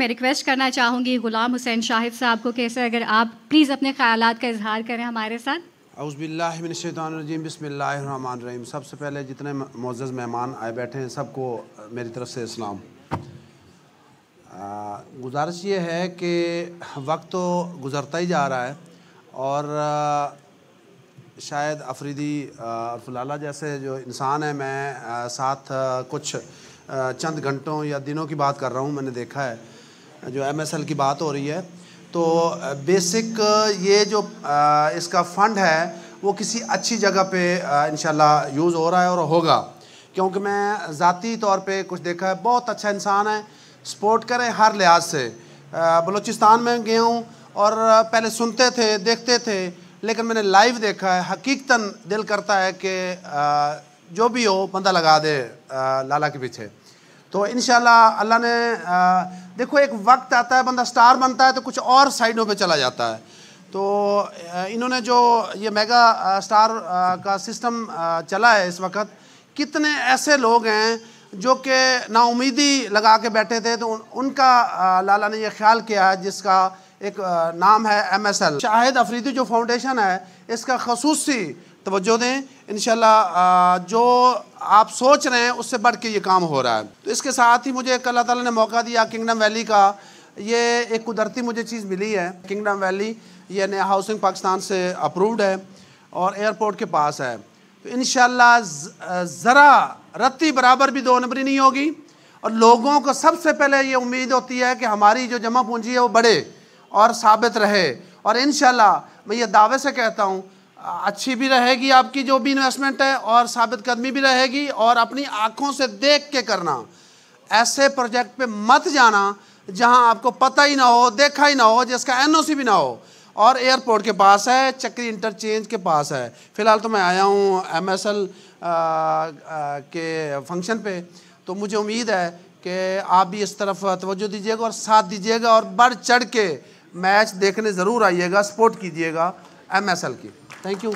मैं रिक्वेस्ट करना चाहूँगी गुलाम हुसैन शाहिद साहब को कैसे अगर आप प्लीज़ अपने ख्याल का इजहार करें हमारे साथ अउज़बिल्लाशैतरजीम रहीम सबसे पहले जितने मोज़ मेहमान आए बैठे हैं सबको मेरी तरफ़ से इस्लाम गुजारिश ये है कि वक्त तो गुज़रता ही जा रहा है और आ, शायद अफरीदी अरफुल्ला जैसे जो इंसान है मैं आ, साथ आ, कुछ चंद घंटों या दिनों की बात कर रहा हूँ मैंने देखा है जो एल की बात हो रही है तो बेसिक ये जो इसका फ़ंड है वो किसी अच्छी जगह पे इन यूज़ हो रहा है और होगा क्योंकि मैं ज़ाती तौर पे कुछ देखा है बहुत अच्छा इंसान है सपोर्ट करें हर लिहाज से बलूचिस्तान में गया हूँ और पहले सुनते थे देखते थे लेकिन मैंने लाइव देखा है हकीकता दिल करता है कि जो भी हो बंदा लगा दे लाला के पीछे तो इन अल्लाह ने देखो एक वक्त आता है बंदा स्टार बनता है तो कुछ और साइडों पे चला जाता है तो इन्होंने जो ये मेगा स्टार का सिस्टम चला है इस वक्त कितने ऐसे लोग हैं जो कि नाउमीदी लगा के बैठे थे तो उनका लाला ने यह ख्याल किया है जिसका एक नाम है M S L Shahid Afridi जो फाउंडेशन है इसका खसूसी तोज्जो दें इन जो आप सोच रहे हैं उससे बढ़ के ये काम हो रहा है तो इसके साथ ही मुझे कल ताला ने मौका दिया किंगडम वैली का ये एक कुदरती मुझे चीज़ मिली है किंगडम वैली ये नया हाउसिंग पाकिस्तान से अप्रूव्ड है और एयरपोर्ट के पास है तो इन ज़रा रत्ती बराबर भी दो नंबरी नहीं होगी और लोगों को सबसे पहले ये उम्मीद होती है कि हमारी जो जमा पूंजी है वो बढ़े और साबित रहे और इन मैं ये दावे से कहता हूँ अच्छी भी रहेगी आपकी जो भी इन्वेस्टमेंट है और साबित कदमी भी रहेगी और अपनी आँखों से देख के करना ऐसे प्रोजेक्ट पे मत जाना जहाँ आपको पता ही ना हो देखा ही ना हो जिसका एनओसी भी ना हो और एयरपोर्ट के पास है चक्री इंटरचेंज के पास है फ़िलहाल तो मैं आया हूँ एम के फंक्शन पे तो मुझे उम्मीद है कि आप भी इस तरफ तवज्जो दीजिएगा और साथ दीजिएगा और बढ़ चढ़ के मैच देखने ज़रूर आइएगा सपोर्ट कीजिएगा एमएसएल की थैंक यू